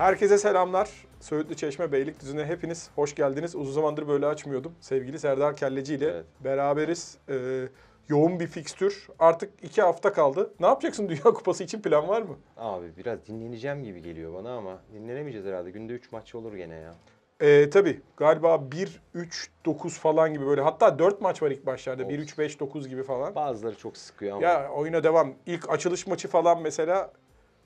Herkese selamlar. Söğütlü Çeşme Beylikdüzü'ne hepiniz hoş geldiniz. Uzun zamandır böyle açmıyordum. Sevgili Serdar Kelleci ile evet. beraberiz. Ee, yoğun bir fikstür. Artık iki hafta kaldı. Ne yapacaksın Dünya Kupası için plan var mı? Abi biraz dinleneceğim gibi geliyor bana ama dinlenemeyeceğiz herhalde. Günde 3 maç olur gene ya. Ee, tabii galiba 1-3-9 falan gibi böyle hatta 4 maç var ilk başlarda 1-3-5-9 gibi falan. Bazıları çok sıkıyor ama. Ya oyuna devam. İlk açılış maçı falan mesela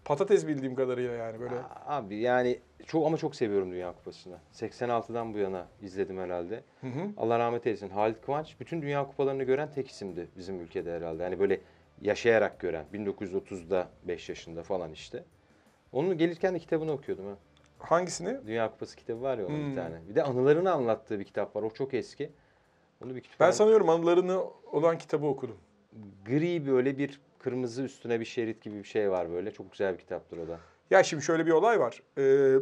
Patates bildiğim kadarıyla yani böyle. Aa, Abi yani çok ama çok seviyorum Dünya Kupası'nı. 86'dan bu yana izledim herhalde. Hı hı. Allah rahmet eylesin. Halit Kıvanç bütün Dünya Kupalarını gören tek isimdi bizim ülkede herhalde. Yani böyle yaşayarak gören. 1930'da 5 yaşında falan işte. Onun gelirken de kitabını okuyordum ha. Hangisini? Dünya Kupası kitabı var ya onun Hmm. bir tane. Bir de anılarını anlattığı bir kitap var. O çok eski. Onu bir kitap. Ben sanıyorum anılarını olan kitabı okudum. Gri böyle bir kırmızı üstüne bir şerit gibi bir şey var böyle. Çok güzel bir kitaptır o da. Ya şimdi şöyle bir olay var. Ee,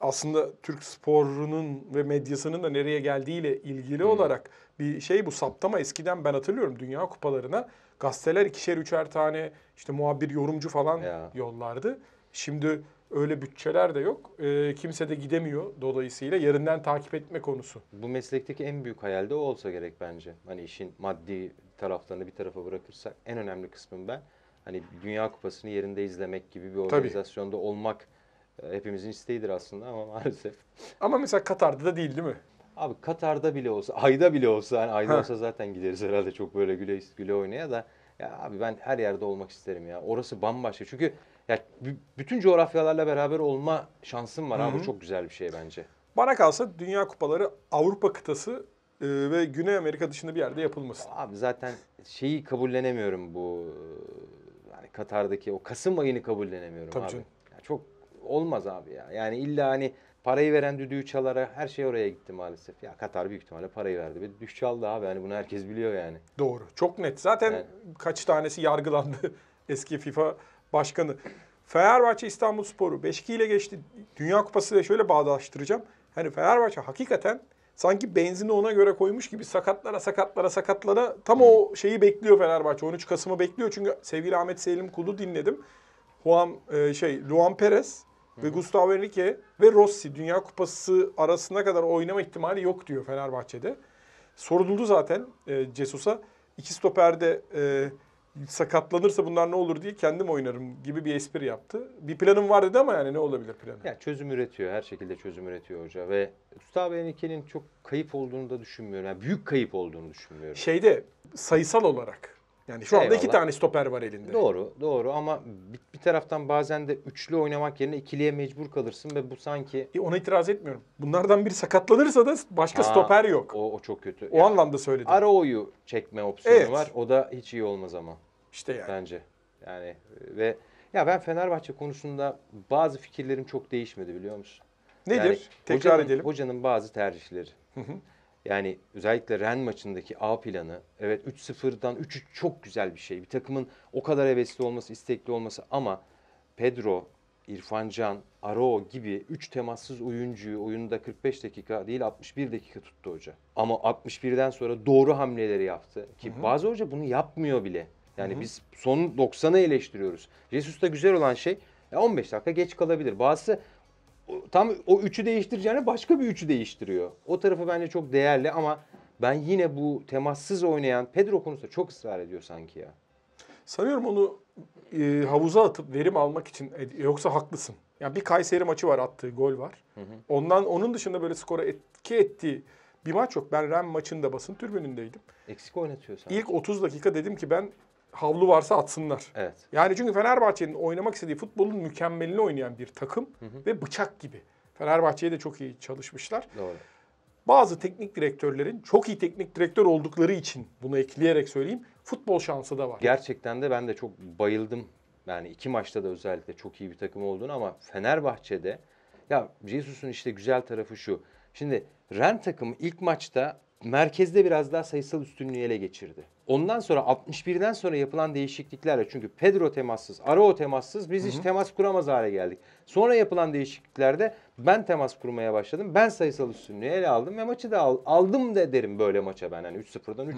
aslında Türk sporunun ve medyasının da nereye geldiğiyle ilgili hmm. olarak bir şey bu saptama eskiden ben hatırlıyorum dünya kupalarına gazeteler ikişer üçer tane işte muhabir yorumcu falan ya. yollardı. Şimdi Öyle bütçeler de yok. E, kimse de gidemiyor dolayısıyla yerinden takip etme konusu. Bu meslekteki en büyük hayal de o olsa gerek bence. Hani işin maddi taraflarını bir tarafa bırakırsak en önemli kısmım ben. Hani Dünya Kupası'nı yerinde izlemek gibi bir organizasyonda Tabii. olmak e, hepimizin isteğidir aslında ama maalesef. Ama mesela Katar'da da değil değil mi? Abi Katar'da bile olsa, ayda bile olsa, hani ayda ha. olsa zaten gideriz herhalde çok böyle güle, güle oynaya da. Ya abi ben her yerde olmak isterim ya. Orası bambaşka. Çünkü ya bütün coğrafyalarla beraber olma şansım var. Hı-hı. Ha, bu çok güzel bir şey bence. Bana kalsa Dünya Kupaları Avrupa kıtası e, ve Güney Amerika dışında bir yerde yapılmasın. Abi zaten şeyi kabullenemiyorum bu yani Katar'daki o Kasım ayını kabullenemiyorum Tabii abi. Canım. Yani çok olmaz abi ya. Yani illa hani parayı veren düdüğü çalara her şey oraya gitti maalesef. Ya Katar büyük ihtimalle parayı verdi. Bir düş çaldı abi yani bunu herkes biliyor yani. Doğru. Çok net. Zaten yani. kaç tanesi yargılandı eski FIFA başkanı. Fenerbahçe İstanbul Sporu 5-2 ile geçti. Dünya Kupası ile şöyle bağdaştıracağım. Hani Fenerbahçe hakikaten sanki benzini ona göre koymuş gibi sakatlara sakatlara sakatlara tam o şeyi bekliyor Fenerbahçe. 13 Kasım'ı bekliyor. Çünkü sevgili Ahmet Selim Kul'u dinledim. Juan, e, şey, Luan Perez ve Gustavo Henrique ve Rossi Dünya Kupası arasına kadar oynama ihtimali yok diyor Fenerbahçe'de. Soruldu zaten e, Cesus'a. İki stoperde e, sakatlanırsa bunlar ne olur diye kendim oynarım gibi bir espri yaptı. Bir planım var dedi ama yani ne olabilir planı? Ya çözüm üretiyor. Her şekilde çözüm üretiyor hoca ve Mustafa Benike'nin çok kayıp olduğunu da düşünmüyorum. Yani büyük kayıp olduğunu düşünmüyorum. Şeyde sayısal olarak yani şu Eyvallah. anda iki tane stoper var elinde. Doğru, doğru ama bir, bir taraftan bazen de üçlü oynamak yerine ikiliye mecbur kalırsın ve bu sanki... E ona itiraz etmiyorum. Bunlardan biri sakatlanırsa da başka ha, stoper yok. O, o çok kötü. O yani, anlamda söyledim. Ara oyu çekme opsiyonu evet. var. O da hiç iyi olmaz ama. İşte yani. Bence. Yani e, ve ya ben Fenerbahçe konusunda bazı fikirlerim çok değişmedi biliyor musun? Nedir? Yani Tekrar hocanın, edelim. Hocanın bazı tercihleri. Hı hı. Yani özellikle Ren maçındaki A planı evet 3-0'dan 3-3 çok güzel bir şey. Bir takımın o kadar hevesli olması, istekli olması ama Pedro, İrfan Can, Arao gibi 3 temassız oyuncuyu oyunda 45 dakika değil 61 dakika tuttu hoca. Ama 61'den sonra doğru hamleleri yaptı ki hı hı. bazı hoca bunu yapmıyor bile. Yani Hı-hı. biz son 90'ı eleştiriyoruz. Jesus'ta güzel olan şey 15 e, dakika geç kalabilir. Bazısı tam o üçü değiştireceğine başka bir üçü değiştiriyor. O tarafı bence çok değerli ama ben yine bu temassız oynayan Pedro konusunda çok ısrar ediyor sanki ya. Sanıyorum onu e, havuza atıp verim almak için e, yoksa haklısın. Yani bir Kayseri maçı var attığı gol var. Hı hı. Ondan onun dışında böyle skora etki ettiği bir maç yok. Ben Ren maçında basın türbünündeydim. Eksik oynatıyor sanki. İlk 30 dakika dedim ki ben havlu varsa atsınlar. Evet. Yani çünkü Fenerbahçe'nin oynamak istediği futbolun mükemmelini oynayan bir takım hı hı. ve bıçak gibi. Fenerbahçe'ye de çok iyi çalışmışlar. Doğru. Bazı teknik direktörlerin çok iyi teknik direktör oldukları için bunu ekleyerek söyleyeyim futbol şansı da var. Gerçekten de ben de çok bayıldım. Yani iki maçta da özellikle çok iyi bir takım olduğunu ama Fenerbahçe'de ya Jesus'un işte güzel tarafı şu. Şimdi Ren takımı ilk maçta merkezde biraz daha sayısal üstünlüğü ele geçirdi. Ondan sonra 61'den sonra yapılan değişikliklerle çünkü Pedro temassız, Arao temassız biz Hı-hı. hiç temas kuramaz hale geldik. Sonra yapılan değişikliklerde ben temas kurmaya başladım. Ben sayısal üstünlüğü ele aldım ve maçı da aldım da derim böyle maça ben. Hani 3-0'dan 3-3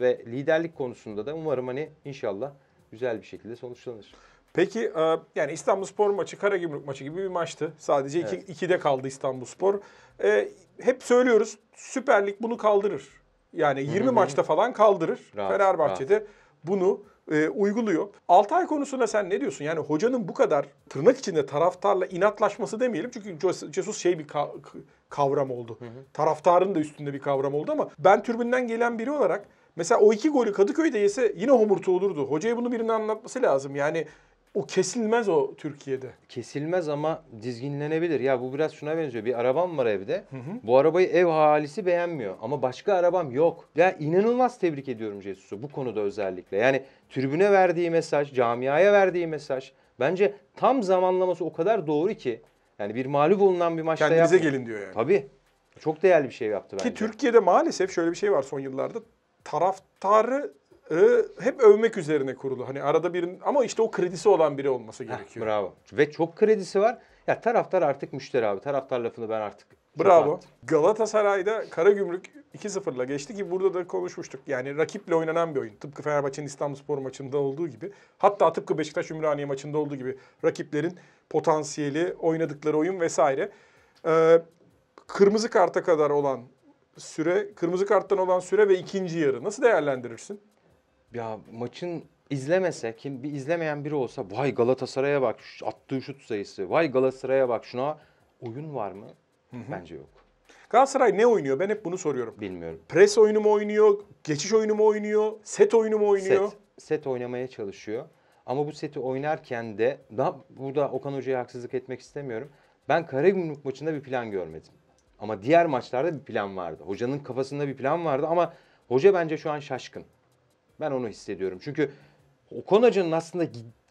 ve liderlik konusunda da umarım hani inşallah güzel bir şekilde sonuçlanır. Peki e, yani İstanbul Spor maçı Karagümrük maçı gibi bir maçtı. Sadece 2'de evet. İki, kaldı İstanbul Spor. E, hep söylüyoruz Süper Lig bunu kaldırır. Yani 20 Hı-hı. maçta falan kaldırır. Rahat, Fenerbahçe'de rahat. bunu e, uyguluyor. Altay konusunda sen ne diyorsun? Yani hocanın bu kadar tırnak içinde taraftarla inatlaşması demeyelim. Çünkü Jesus şey bir ka- kavram oldu. Hı hı. Taraftarın da üstünde bir kavram oldu ama ben türbünden gelen biri olarak mesela o iki golü Kadıköy'de yese yine homurtu olurdu. Hocaya bunu birine anlatması lazım. Yani o kesilmez o Türkiye'de. Kesilmez ama dizginlenebilir. Ya bu biraz şuna benziyor. Bir arabam var evde. Hı hı. Bu arabayı ev halisi beğenmiyor. Ama başka arabam yok. Ya inanılmaz tebrik ediyorum Jesus'u bu konuda özellikle. Yani tribüne verdiği mesaj, camiaya verdiği mesaj. Bence tam zamanlaması o kadar doğru ki. Yani bir mağlup olunan bir maçta Kendinize yapmıyor. gelin diyor yani. Tabii. Çok değerli bir şey yaptı bence. Ki Türkiye'de maalesef şöyle bir şey var son yıllarda. Taraftarı ee, hep övmek üzerine kurulu. Hani arada birinin ama işte o kredisi olan biri olması gerekiyor. Heh, bravo. Ve çok kredisi var. Ya taraftar artık müşteri abi. Taraftar lafını ben artık Bravo. Galatasaray'da Karagümrük 2-0'la geçti ki burada da konuşmuştuk. Yani rakiple oynanan bir oyun. Tıpkı Fenerbahçe'nin İstanbulspor maçında olduğu gibi. Hatta tıpkı Beşiktaş Ümraniye maçında olduğu gibi rakiplerin potansiyeli, oynadıkları oyun vesaire. Ee, kırmızı karta kadar olan süre, kırmızı karttan olan süre ve ikinci yarı nasıl değerlendirirsin? Ya maçın izlemese kim bir izlemeyen biri olsa vay Galatasaray'a bak şu attığı şut sayısı. Vay Galatasaray'a bak şuna oyun var mı? Hı hı. Bence yok. Galatasaray ne oynuyor? Ben hep bunu soruyorum. Bilmiyorum. Pres oyunu mu oynuyor? Geçiş oyunu mu oynuyor? Set oyunu mu oynuyor? Set, set oynamaya çalışıyor. Ama bu seti oynarken de daha burada Okan Hoca'ya haksızlık etmek istemiyorum. Ben Karagümrük maçında bir plan görmedim. Ama diğer maçlarda bir plan vardı. Hocanın kafasında bir plan vardı ama hoca bence şu an şaşkın. Ben onu hissediyorum. Çünkü Okonacı'nın aslında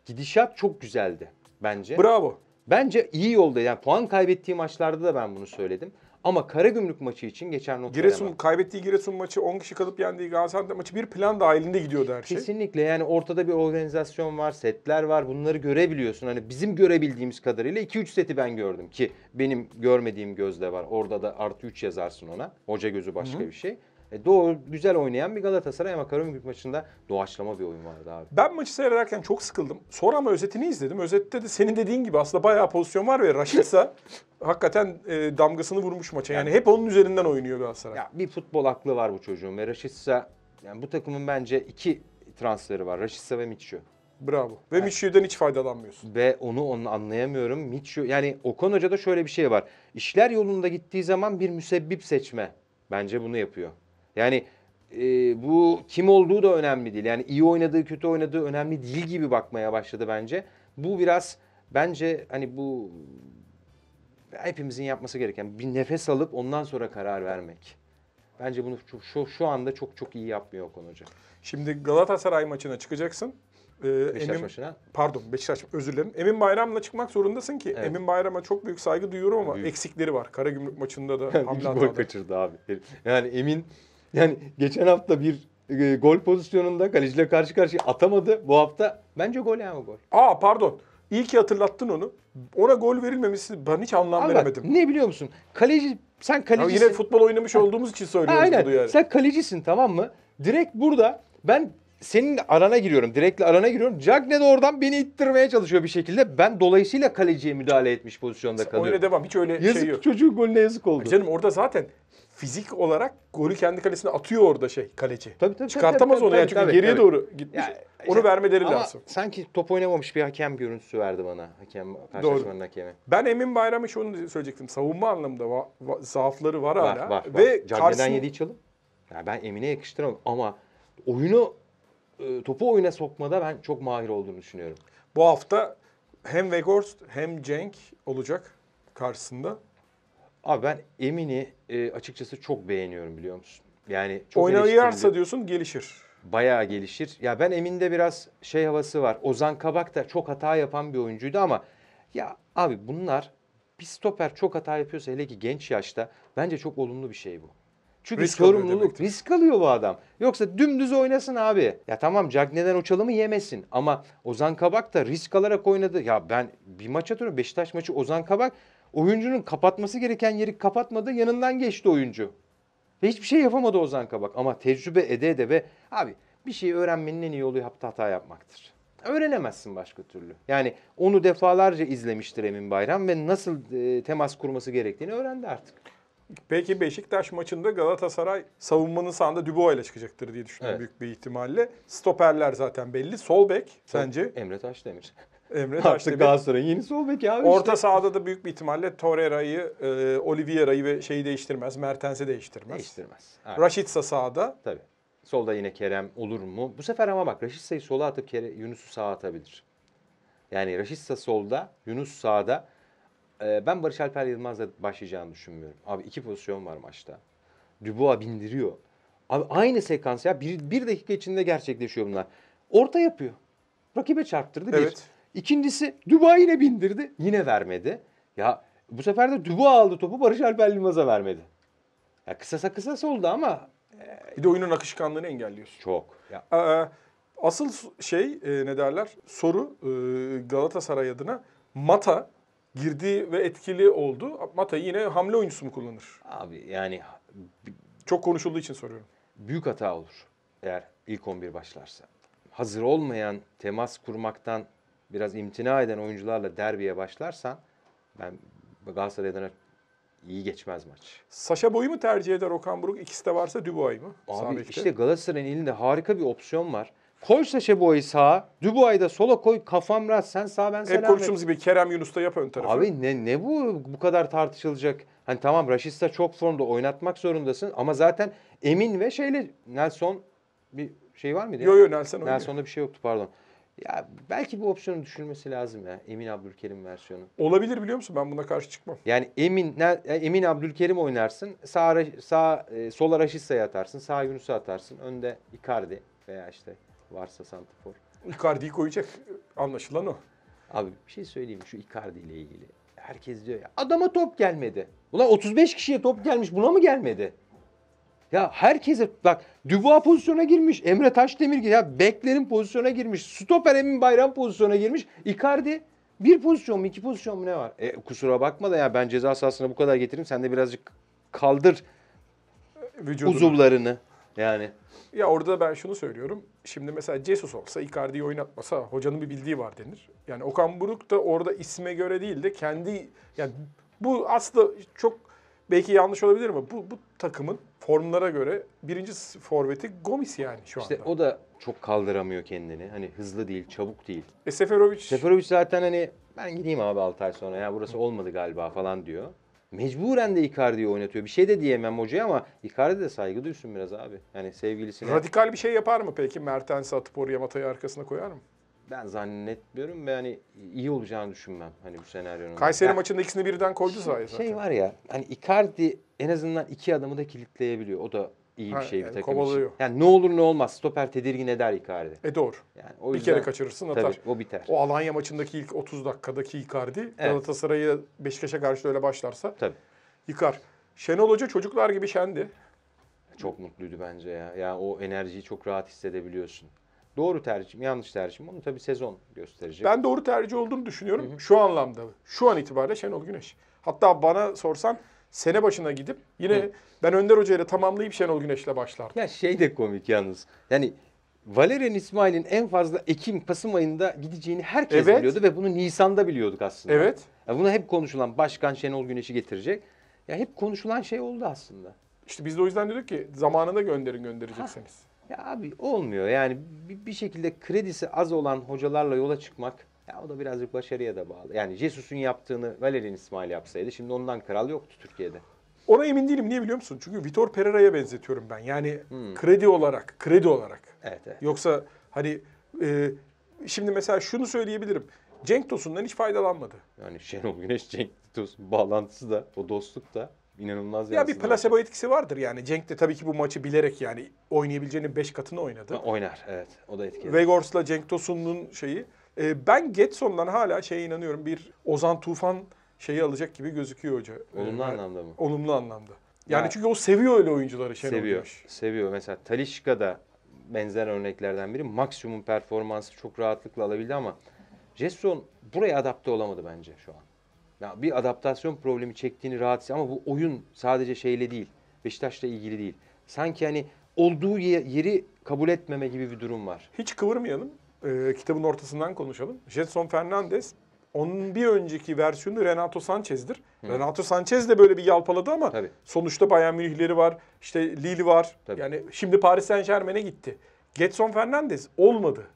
gidişat çok güzeldi bence. Bravo. Bence iyi yolda. Yani puan kaybettiği maçlarda da ben bunu söyledim. Ama Karagümrük maçı için geçen not Giresun veremem. kaybettiği Giresun maçı 10 kişi kalıp yendiği Gaziantep maçı bir plan dahilinde gidiyordu her şey. Kesinlikle yani ortada bir organizasyon var, setler var. Bunları görebiliyorsun. Hani bizim görebildiğimiz kadarıyla 2-3 seti ben gördüm ki benim görmediğim gözle var. Orada da artı 3 yazarsın ona. Hoca gözü başka Hı-hı. bir şey. E, doğru güzel oynayan bir Galatasaray ama Karagümrük maçında doğaçlama bir oyun vardı abi. Ben maçı seyrederken çok sıkıldım. Sonra ama özetini izledim. Özette de senin dediğin gibi aslında bayağı pozisyon var ve Raşitsa hakikaten e, damgasını vurmuş maça. Yani, yani hep onun üzerinden oynuyor Galatasaray. Ya bir futbol aklı var bu çocuğun ve Raşitsa yani bu takımın bence iki transferi var. Raşitsa ve Mitchell. Bravo. Ve yani, Mitchell'den hiç faydalanmıyorsun. Ve onu onu anlayamıyorum. Mitchell yani Okan Hoca'da şöyle bir şey var. İşler yolunda gittiği zaman bir müsebbip seçme. Bence bunu yapıyor. Yani e, bu kim olduğu da önemli değil. Yani iyi oynadığı, kötü oynadığı önemli değil gibi bakmaya başladı bence. Bu biraz bence hani bu hepimizin yapması gereken bir nefes alıp ondan sonra karar vermek. Bence bunu şu, şu, şu anda çok çok iyi yapmıyor Okan Hoca. Şimdi Galatasaray maçına çıkacaksın. Ee, Beşiktaş Emin, maçına. Pardon Beşiktaş özür dilerim. Emin Bayram'la çıkmak zorundasın ki. Evet. Emin Bayram'a çok büyük saygı duyuyorum ama büyük. eksikleri var. Karagümrük maçında da hamle hataları. kaçırdı abi. Yani Emin yani geçen hafta bir e, gol pozisyonunda kaleciyle karşı karşıya atamadı. Bu hafta bence gol yani o gol. Aa pardon. İyi ki hatırlattın onu. Ona gol verilmemesi ben hiç anlam Abi bak, veremedim. Ne biliyor musun? Kaleci sen kalecisin. Ya yine futbol oynamış olduğumuz için söylüyoruz ha, aynen. bunu yani. Sen kalecisin tamam mı? Direkt burada ben senin arana giriyorum. Direktle arana giriyorum. Cagne de oradan beni ittirmeye çalışıyor bir şekilde. Ben dolayısıyla kaleciye müdahale etmiş pozisyonda kalıyorum. Oyuna devam. Hiç öyle şey yazık, şey yok. Çocuğun golüne yazık oldu. Canım orada zaten fizik olarak golü kendi kalesine atıyor orada şey kaleci. Tabii tabii. Çıkartamaz tabii, onu tabii, yani çünkü tabii, geriye tabii. doğru gitmiş. Ya, onu işte, vermeleri ama lazım. sanki top oynamamış bir hakem görüntüsü verdi bana. Hakem karşılaşmanın hakemi. Ben Emin Bayram'ı şunu söyleyecektim. Savunma anlamında va- va- zaafları var, var hala. Var, Ve Cagney'den karşısın... yediği çalım. Yani ben Emin'e yakıştıramam ama oyunu e, topu oyuna sokmada ben çok mahir olduğunu düşünüyorum. Bu hafta hem Weghorst hem Cenk olacak karşısında. Abi ben Emin'i e, açıkçası çok beğeniyorum biliyor musun? Yani çok Oynayarsa diyorsun gelişir. Bayağı gelişir. Ya ben Emin'de biraz şey havası var. Ozan Kabak da çok hata yapan bir oyuncuydu ama ya abi bunlar bir stoper çok hata yapıyorsa hele ki genç yaşta bence çok olumlu bir şey bu. Çünkü risk sorumluluk, risk alıyor bu adam. Yoksa dümdüz oynasın abi. Ya tamam Cagney'den o çalımı yemesin ama Ozan Kabak da risk alarak oynadı. Ya ben bir maç hatırlıyorum Beşiktaş maçı Ozan Kabak Oyuncunun kapatması gereken yeri kapatmadı. Yanından geçti oyuncu. Ve hiçbir şey yapamadı Ozan Kabak. Ama tecrübe ede ede ve abi bir şeyi öğrenmenin en iyi yolu yaptı hata yapmaktır. Öğrenemezsin başka türlü. Yani onu defalarca izlemiştir Emin Bayram ve nasıl e, temas kurması gerektiğini öğrendi artık. Peki Beşiktaş maçında Galatasaray savunmanın sahanda Dubois ile çıkacaktır diye düşünüyorum evet. büyük bir ihtimalle. Stoperler zaten belli. Sol bek sence? Emre Taşdemir. Emre Taşdemir. Artık Galatasaray'ın yeni sol beki abi. Orta işte. sahada da büyük bir ihtimalle Torreira'yı, e, Oliveira'yı ve şeyi değiştirmez. Mertens'i değiştirmez. Değiştirmez. Aynen. Raşitsa sağda. Tabii. Solda yine Kerem olur mu? Bu sefer ama bak Raşitsa'yı sola atıp Kere, Yunus'u sağa atabilir. Yani Raşitsa solda, Yunus sağda. E, ben Barış Alper Yılmaz'la başlayacağını düşünmüyorum. Abi iki pozisyon var maçta. Dubois bindiriyor. Abi aynı sekans ya. Bir, bir dakika içinde gerçekleşiyor bunlar. Orta yapıyor. Rakibe çarptırdı evet. bir. İkincisi Dubai yine bindirdi. Yine vermedi. Ya bu sefer de Duba aldı topu Barış Alper Yılmaz'a vermedi. Ya kısasa kısas oldu ama e... bir de oyunun akışkanlığını engelliyorsun. Çok. Ya. Aa, e, e, asıl şey e, ne derler? Soru e, Galatasaray adına Mata girdi ve etkili oldu. Mata yine hamle oyuncusu mu kullanır? Abi yani çok konuşulduğu için soruyorum. Büyük hata olur eğer ilk 11 başlarsa. Hazır olmayan temas kurmaktan biraz imtina eden oyuncularla derbiye başlarsan ben Galatasaray'dan iyi geçmez maç. Saşa boyu mu tercih eder Okan Buruk? İkisi de varsa Dubois mu? Abi Sağ işte Galatasaray'ın elinde harika bir opsiyon var. Koy Saşa boyu sağa, Dubois'ı da sola koy, kafam rahat, sen sağ ben Hep selam konuştuğumuz gibi Kerem Yunus da yap ön tarafı. Abi ne, ne bu bu kadar tartışılacak? Hani tamam Raşista çok formda oynatmak zorundasın ama zaten Emin ve şeyle Nelson bir şey var mıydı? Yok yok Nelson oynuyor. Nelson'da bir şey yoktu pardon. Ya belki bu opsiyonun düşünülmesi lazım ya. Emin Abdülkerim versiyonu. Olabilir biliyor musun? Ben buna karşı çıkmam. Yani Emin ne e, Emin Abdülkerim oynarsın. Sağ sağ e, sol Araşissa'ya atarsın. Sağ Yunus'u atarsın. Önde Icardi veya işte varsa Santifor. Icardi'yi koyacak. Anlaşılan o. Abi bir şey söyleyeyim şu Icardi ile ilgili. Herkes diyor ya adama top gelmedi. Ulan 35 kişiye top gelmiş buna mı gelmedi? Ya herkese bak Dubois pozisyona girmiş. Emre Taşdemir ya beklerin pozisyona girmiş. Stoper Emin Bayram pozisyona girmiş. Icardi bir pozisyon mu iki pozisyon mu ne var? E, kusura bakma da ya ben ceza sahasına bu kadar getireyim. Sen de birazcık kaldır Vücudunu. uzuvlarını. Yani. Ya orada ben şunu söylüyorum. Şimdi mesela Jesus olsa Icardi'yi oynatmasa hocanın bir bildiği var denir. Yani Okan Buruk da orada isme göre değil de kendi yani bu aslında çok belki yanlış olabilir ama bu, bu takımın formlara göre birinci forveti Gomis yani şu anda. İşte o da çok kaldıramıyor kendini. Hani hızlı değil, çabuk değil. E Seferovic? Seferovic zaten hani ben gideyim abi 6 ay sonra ya burası olmadı galiba falan diyor. Mecburen de Icardi'yi oynatıyor. Bir şey de diyemem hocaya ama Icardi de saygı duysun biraz abi. Yani sevgilisine. Radikal bir şey yapar mı peki? Mertens'i atıp oraya Matay'ı arkasına koyar mı? Ben zannetmiyorum ve hani iyi olacağını düşünmem hani bu senaryonun. Kayseri ben, maçında ikisini birden koydu şey, şey zaten. Şey var ya hani Icardi en azından iki adamı da kilitleyebiliyor. O da iyi bir şey yani bir takım kovalıyor. için. Yani ne olur ne olmaz stoper tedirgin eder Icardi. E doğru. Yani o yüzden, bir kere kaçırırsın atar. Tabii, o biter. O Alanya maçındaki ilk 30 dakikadaki Icardi evet. Galatasaray'a Beşiktaş'a karşı öyle başlarsa tabii. yıkar. Şenol Hoca çocuklar gibi şendi. Çok mutluydu bence ya. Ya yani o enerjiyi çok rahat hissedebiliyorsun. Doğru tercih mi yanlış tercih mi? Onu tabii sezon gösterecek. Ben doğru tercih olduğunu düşünüyorum. Hı hı. Şu anlamda. Şu an itibariyle Şenol Güneş. Hatta bana sorsan sene başına gidip yine hı. ben Önder Hoca ile tamamlayıp Şenol Güneş'le başlar. Ya şey de komik yalnız. Yani Valerian İsmail'in en fazla Ekim, Kasım ayında gideceğini herkes evet. biliyordu ve bunu Nisan'da biliyorduk aslında. Evet. Ya bunu hep konuşulan başkan Şenol Güneş'i getirecek. Ya hep konuşulan şey oldu aslında. İşte biz de o yüzden dedik ki zamanında gönderin gönderecekseniz. Ha. Ya abi olmuyor yani bir, bir şekilde kredisi az olan hocalarla yola çıkmak ya o da birazcık başarıya da bağlı. Yani Jesus'un yaptığını Valerian İsmail yapsaydı şimdi ondan kral yoktu Türkiye'de. Ona emin değilim. Niye biliyor musun? Çünkü Vitor Pereira'ya benzetiyorum ben. Yani hmm. kredi olarak, kredi olarak. Evet, evet. Yoksa hani e, şimdi mesela şunu söyleyebilirim. Cenk Tosun'dan hiç faydalanmadı. Yani Şenol Güneş, Cenk Tosun bağlantısı da, o dostluk da inanılmaz Ya bir yansıdı. placebo etkisi vardır yani. Cenk de tabii ki bu maçı bilerek yani oynayabileceğinin 5 katını oynadı. Oynar evet. O da etkili. Vegors'la Cenk Tosun'un şeyi. Ee, ben Getson'dan hala şeye inanıyorum. Bir Ozan Tufan şeyi alacak gibi gözüküyor hoca. Ee, Olumlu Ee, anlamda mı? Olumlu anlamda. Yani Ya- çünkü o seviyor öyle oyuncuları Şenol seviyor. Güneş. Seviyor. Mesela Talişka da benzer örneklerden biri. Maksimum performansı çok rahatlıkla alabildi ama Getson buraya adapte olamadı bence şu an. Ya bir adaptasyon problemi çektiğini rahatsız ama bu oyun sadece şeyle değil. Beşiktaş'la ilgili değil. Sanki hani olduğu yeri kabul etmeme gibi bir durum var. Hiç kıvırmayalım. Ee, kitabın ortasından konuşalım. Jetson Fernandez onun bir önceki versiyonu Renato Sanchez'dir. Hı. Renato Sanchez de böyle bir yalpaladı ama Tabii. sonuçta Bayern Münihleri var. İşte Lille var. Tabii. Yani şimdi Paris Saint Germain'e gitti. Getson Fernandez olmadı.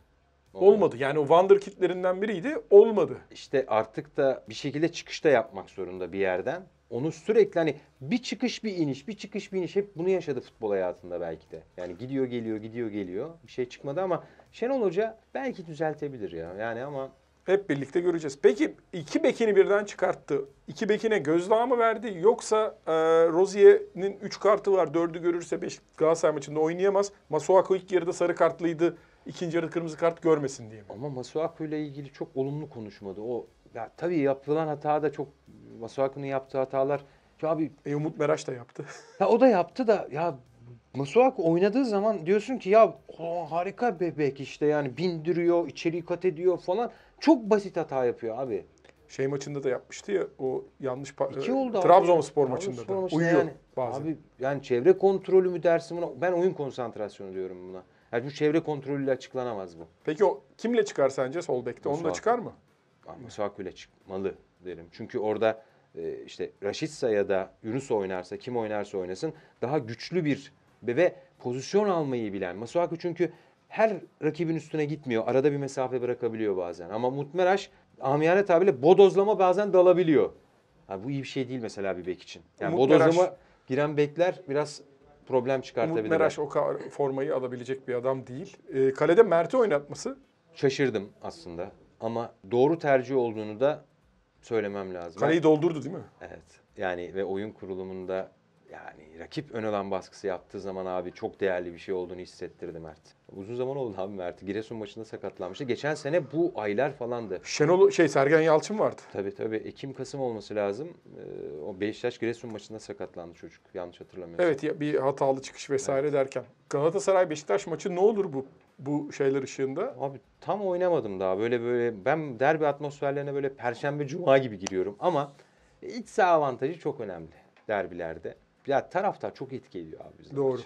Olmadı. Yani o Wonderkid'lerinden biriydi. Olmadı. İşte artık da bir şekilde çıkışta yapmak zorunda bir yerden. Onu sürekli hani bir çıkış bir iniş, bir çıkış bir iniş hep bunu yaşadı futbol hayatında belki de. Yani gidiyor geliyor, gidiyor geliyor. Bir şey çıkmadı ama Şenol Hoca belki düzeltebilir ya. Yani ama hep birlikte göreceğiz. Peki iki bekini birden çıkarttı. İki bekine gözdağı mı verdi yoksa e, Rozier'in üç kartı var. Dördü görürse beş Galatasaray maçında oynayamaz. Masuaku ilk yarıda sarı kartlıydı ikinci yarı kırmızı kart görmesin diye mi? Ama Masuaku ile ilgili çok olumlu konuşmadı. O ya tabii yapılan hata da çok Masuaku'nun yaptığı hatalar ya abi e, Umut Meraş da yaptı. ya o da yaptı da ya Masuaku oynadığı zaman diyorsun ki ya o, oh, harika bebek işte yani bindiriyor, içeri kat ediyor falan. Çok basit hata yapıyor abi. Şey maçında da yapmıştı ya o yanlış İki oldu e, Trabzonspor maçında Trabzonspor da. Maçında Uyuyor yani. bazen. Abi yani çevre kontrolü mü dersin buna? Ben oyun konsantrasyonu diyorum buna. Yani bu çevre kontrolüyle açıklanamaz bu. Peki o kimle çıkar sence sol bekte? Onu da çıkar mı? Ah, Musakule çıkmalı derim. Çünkü orada e, işte Raşitsa ya da Yunus oynarsa kim oynarsa oynasın daha güçlü bir ve pozisyon almayı bilen. Masuaku çünkü her rakibin üstüne gitmiyor. Arada bir mesafe bırakabiliyor bazen. Ama Mutmeraş amiyane tabiyle bodozlama bazen dalabiliyor. Yani bu iyi bir şey değil mesela bir bek için. Yani Mutmeraş... bodozlama giren bekler biraz problem çıkartabilir. Umut Meraş o formayı alabilecek bir adam değil. E, kalede Mert'i oynatması? Şaşırdım aslında ama doğru tercih olduğunu da söylemem lazım. Kaleyi doldurdu değil mi? Evet. Yani ve oyun kurulumunda yani rakip ön alan baskısı yaptığı zaman abi çok değerli bir şey olduğunu hissettirdi Mert. Uzun zaman oldu abi Mert. Giresun maçında sakatlanmıştı. Geçen sene bu aylar falandı. Şenol şey Sergen Yalçın vardı. Tabii tabii. Ekim Kasım olması lazım. Ee, o Beşiktaş Giresun maçında sakatlandı çocuk. Yanlış hatırlamıyorsam. Evet ya, bir hatalı çıkış vesaire evet. derken. Galatasaray Beşiktaş maçı ne olur bu bu şeyler ışığında? Abi tam oynamadım daha. Böyle böyle ben derbi atmosferlerine böyle perşembe cuma gibi giriyorum ama iç saha avantajı çok önemli derbilerde. Ya taraftar çok etki ediyor abi bizim Doğru. Maçı.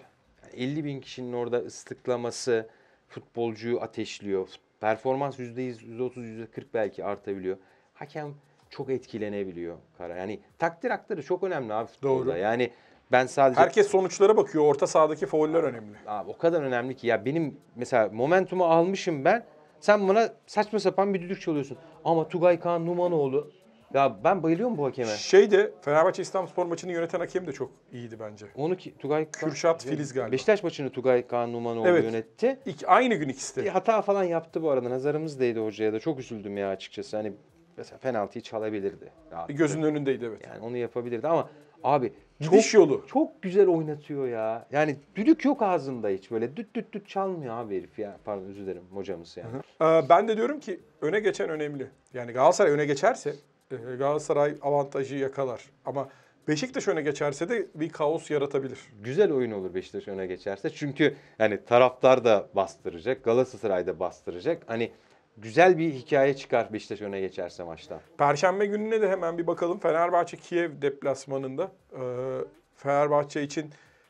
50 bin kişinin orada ıslıklaması futbolcuyu ateşliyor. Performans %100, %30, %40 belki artabiliyor. Hakem çok etkilenebiliyor kara. Yani takdir aktarı çok önemli abi futbolda. Doğru. Yani ben sadece... Herkes sonuçlara bakıyor. Orta sahadaki fauller önemli. Abi o kadar önemli ki. Ya benim mesela momentumu almışım ben. Sen bana saçma sapan bir düdük çalıyorsun. Ama Tugay Kaan Numanoğlu ya ben bayılıyorum bu hakeme. Şey de Fenerbahçe İstanbulspor maçını yöneten hakem de çok iyiydi bence. Onu ki Tugay Ka- Kürşat Filiz galiba. Beşiktaş maçını Tugay Kaan Numanoğlu Evet. yönetti. İki, aynı gün ikisi Bir hata falan yaptı bu arada. Nazarımız değdi hocaya da. Çok üzüldüm ya açıkçası. Hani mesela penaltıyı çalabilirdi. rahat. Gözünün önündeydi evet. Yani onu yapabilirdi ama abi çok Gidiş yolu. çok güzel oynatıyor ya. Yani düdük yok ağzında hiç böyle düt düt düt çalmıyor abi herif ya. Pardon özür dilerim hocamız yani. Ee, ben de diyorum ki öne geçen önemli. Yani Galatasaray öne geçerse ee, Galatasaray avantajı yakalar. Ama Beşiktaş öne geçerse de bir kaos yaratabilir. Güzel oyun olur Beşiktaş öne geçerse. Çünkü yani taraftar da bastıracak, Galatasaray da bastıracak. Hani güzel bir hikaye çıkar Beşiktaş öne geçerse maçta. Perşembe gününe de hemen bir bakalım. Fenerbahçe Kiev deplasmanında. Ee, Fenerbahçe için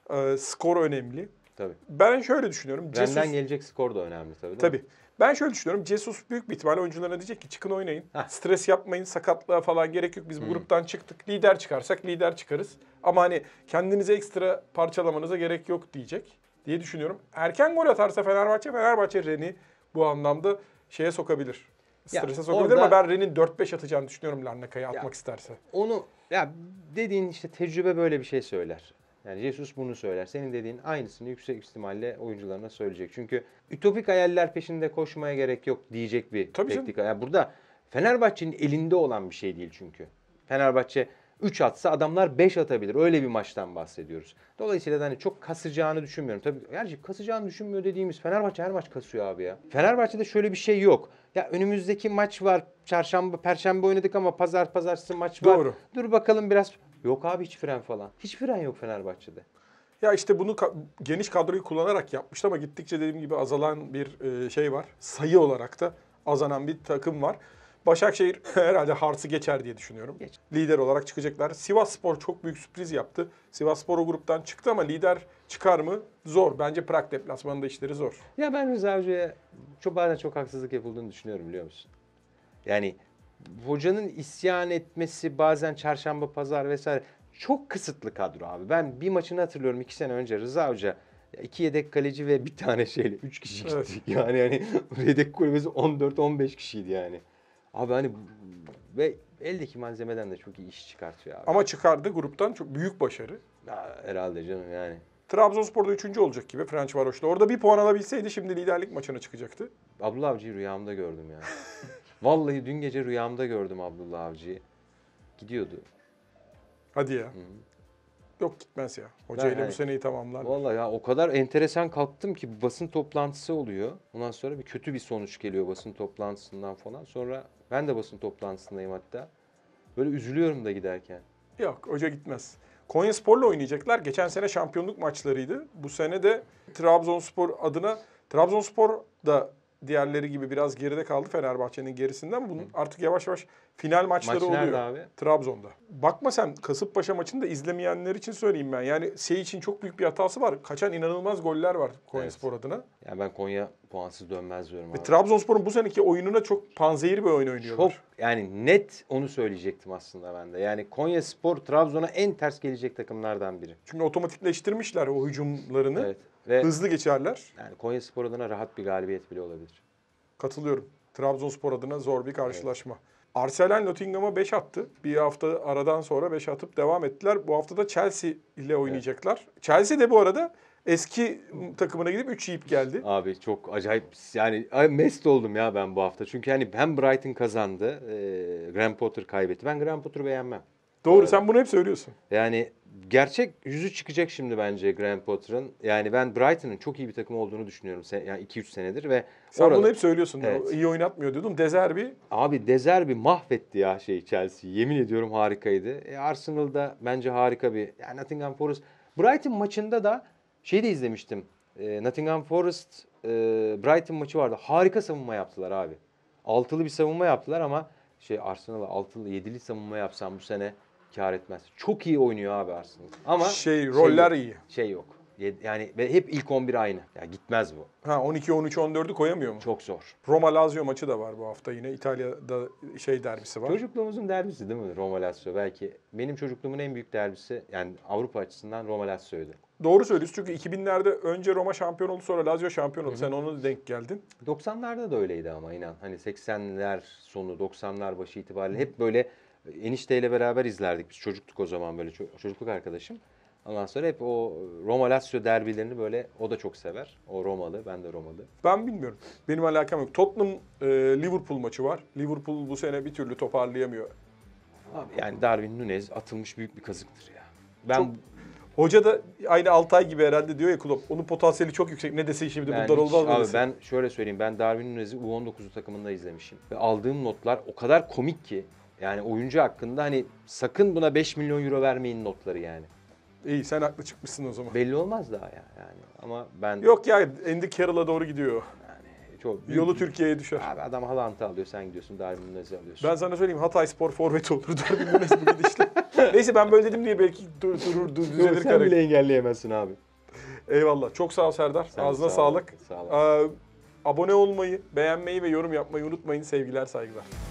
e, skor önemli. Tabii. Ben şöyle düşünüyorum. Cesus... Benden gelecek skor da önemli tabii. Tabii. Ben şöyle düşünüyorum. Cesus büyük bir ihtimalle oyuncularına diyecek ki çıkın oynayın. Heh. Stres yapmayın, sakatlığa falan gerek yok. Biz bu gruptan çıktık. Lider çıkarsak lider çıkarız. Ama hani kendinize ekstra parçalamanıza gerek yok diyecek diye düşünüyorum. Erken gol atarsa Fenerbahçe, Fenerbahçe Ren'i bu anlamda şeye sokabilir. Strese sokabilir orada, ama ben Ren'in 4-5 atacağını düşünüyorum Larnaka'ya atmak isterse. Onu ya dediğin işte tecrübe böyle bir şey söyler. Yani Jesus bunu söyler. Senin dediğin aynısını yüksek ihtimalle oyuncularına söyleyecek. Çünkü ütopik hayaller peşinde koşmaya gerek yok diyecek bir Tabii teknik. Canım. Yani burada Fenerbahçe'nin elinde olan bir şey değil çünkü. Fenerbahçe 3 atsa adamlar 5 atabilir. Öyle bir maçtan bahsediyoruz. Dolayısıyla da hani çok kasacağını düşünmüyorum. Tabii gerçi kasacağını düşünmüyor dediğimiz Fenerbahçe her maç kasıyor abi ya. Fenerbahçe'de şöyle bir şey yok. Ya önümüzdeki maç var. Çarşamba, perşembe oynadık ama pazar pazartesi maç var. Doğru. Dur bakalım biraz Yok abi hiç fren falan. Hiç fren yok Fenerbahçe'de. Ya işte bunu ka- geniş kadroyu kullanarak yapmıştı ama gittikçe dediğim gibi azalan bir e, şey var. Sayı olarak da azalan bir takım var. Başakşehir herhalde Hars'ı geçer diye düşünüyorum. Geç. Lider olarak çıkacaklar. Sivas Spor çok büyük sürpriz yaptı. Sivas Spor o gruptan çıktı ama lider çıkar mı? Zor. Bence Prag deplasmanında işleri zor. Ya ben Rıza Hoca'ya çok bazen çok haksızlık yapıldığını düşünüyorum biliyor musun? Yani hocanın isyan etmesi bazen çarşamba, pazar vesaire çok kısıtlı kadro abi. Ben bir maçını hatırlıyorum iki sene önce Rıza Hoca iki yedek kaleci ve bir tane şeyle üç kişi gittik. Evet. Yani yani yedek kulübesi 14-15 kişiydi yani. Abi hani ve eldeki malzemeden de çok iyi iş çıkartıyor abi. Ama çıkardı gruptan çok büyük başarı. Ya, herhalde canım yani. Trabzonspor'da üçüncü olacak gibi French Varoş'ta. Orada bir puan alabilseydi şimdi liderlik maçına çıkacaktı. Abdullah Avcı'yı rüyamda gördüm yani. Vallahi dün gece rüyamda gördüm Abdullah Avcı'yı. Gidiyordu. Hadi ya. Hı. Yok gitmez ya. hoca ile bu seneyi tamamlar. vallahi ya o kadar enteresan kalktım ki basın toplantısı oluyor. Ondan sonra bir kötü bir sonuç geliyor basın toplantısından falan. Sonra ben de basın toplantısındayım hatta. Böyle üzülüyorum da giderken. Yok hoca gitmez. Konya Spor'la oynayacaklar. Geçen sene şampiyonluk maçlarıydı. Bu sene de Trabzonspor adına Trabzonspor da diğerleri gibi biraz geride kaldı Fenerbahçe'nin gerisinden ama bunun artık yavaş yavaş final maçları Maç oluyor. abi? Trabzon'da. Bakma sen Kasımpaşa maçını da izlemeyenler için söyleyeyim ben. Yani şey için çok büyük bir hatası var. Kaçan inanılmaz goller var Konyaspor adına. Yani ben Konya puansız dönmez diyorum e, abi. Ve Trabzonspor'un bu seneki oyununa çok panzehir bir oyun oynuyorlar. Çok yani net onu söyleyecektim aslında ben de. Yani Konyaspor Trabzon'a en ters gelecek takımlardan biri. Çünkü otomatikleştirmişler o hücumlarını. Evet. Ve Hızlı geçerler. Yani Konya Spor adına rahat bir galibiyet bile olabilir. Katılıyorum. Trabzonspor adına zor bir karşılaşma. Arsenal Nottingham'a 5 attı. Bir hafta aradan sonra 5 atıp devam ettiler. Bu hafta da Chelsea ile oynayacaklar. Chelsea de bu arada eski takımına gidip 3 yiyip geldi. Abi çok acayip yani mest oldum ya ben bu hafta. Çünkü hani hem Brighton kazandı, e, Graham Potter kaybetti. Ben Graham Potter'ı beğenmem. Doğru sen bunu hep söylüyorsun. Yani gerçek yüzü çıkacak şimdi bence Graham Potter'ın. Yani ben Brighton'ın çok iyi bir takım olduğunu düşünüyorum. Sen, yani 2-3 senedir ve Sen orada... bunu hep söylüyorsun. Evet. İyi oynatmıyor diyordum. Dezerbi. Abi Dezerbi mahvetti ya şey Chelsea. Yemin ediyorum harikaydı. E, Arsenal'da bence harika bir. Yani Nottingham Forest. Brighton maçında da şey de izlemiştim. E, Nottingham Forest e, Brighton maçı vardı. Harika savunma yaptılar abi. Altılı bir savunma yaptılar ama şey Arsenal'a altılı yedili savunma yapsam bu sene kar etmez. Çok iyi oynuyor abi Arsenal. Ama şey, şey roller şey, iyi. Şey yok. Yani ve hep ilk 11 aynı. Ya yani gitmez bu. Ha 12 13 14'ü koyamıyor mu? Çok zor. Roma Lazio maçı da var bu hafta yine. İtalya'da şey derbisi var. Çocukluğumuzun derbisi değil mi Roma Lazio? Belki benim çocukluğumun en büyük derbisi yani Avrupa açısından Roma Lazio'ydu. Doğru söylüyorsun çünkü 2000'lerde önce Roma şampiyon oldu sonra Lazio şampiyon oldu. Hı-hı. Sen onu denk geldin. 90'larda da öyleydi ama inan. Hani 80'ler sonu 90'lar başı itibariyle hep böyle enişteyle beraber izlerdik biz çocuktuk o zaman böyle çocukluk arkadaşım. Ondan sonra hep o Roma Lazio derbilerini böyle o da çok sever. O Romalı, ben de Romalı. Ben bilmiyorum. Benim alakam yok. Tottenham e, Liverpool maçı var. Liverpool bu sene bir türlü toparlayamıyor. Abi yani Darwin Nunez atılmış büyük bir kazıktır ya. Ben çok, Hoca da aynı Altay gibi herhalde diyor ya Klopp. Onun potansiyeli çok yüksek. Ne dese şimdi bu hiç, olmaz mı Abi ben şöyle söyleyeyim. Ben Darwin Nunez'i U19 takımında izlemişim. Ve aldığım notlar o kadar komik ki. Yani oyuncu hakkında hani sakın buna 5 milyon euro vermeyin notları yani. İyi sen haklı çıkmışsın o zaman. Belli olmaz daha ya yani. Ama ben Yok ya Andy Carroll'a doğru gidiyor. çok büyük- Yolu Türkiye'ye düşer. Abi adam Haaland'ı alıyor sen gidiyorsun Darwin Nunez'i alıyorsun. Ben sana söyleyeyim Hatay Spor forveti olur Darwin Nunes bu gidişle. Neyse ben böyle dedim diye belki dur, durur dur, Yok, sen karakter. bile engelleyemezsin abi. Eyvallah. Çok sağ ol Serdar. Sen Ağzına sağ sağlık. Sağ ol. Ee, abone olmayı, beğenmeyi ve yorum yapmayı unutmayın. Sevgiler, saygılar.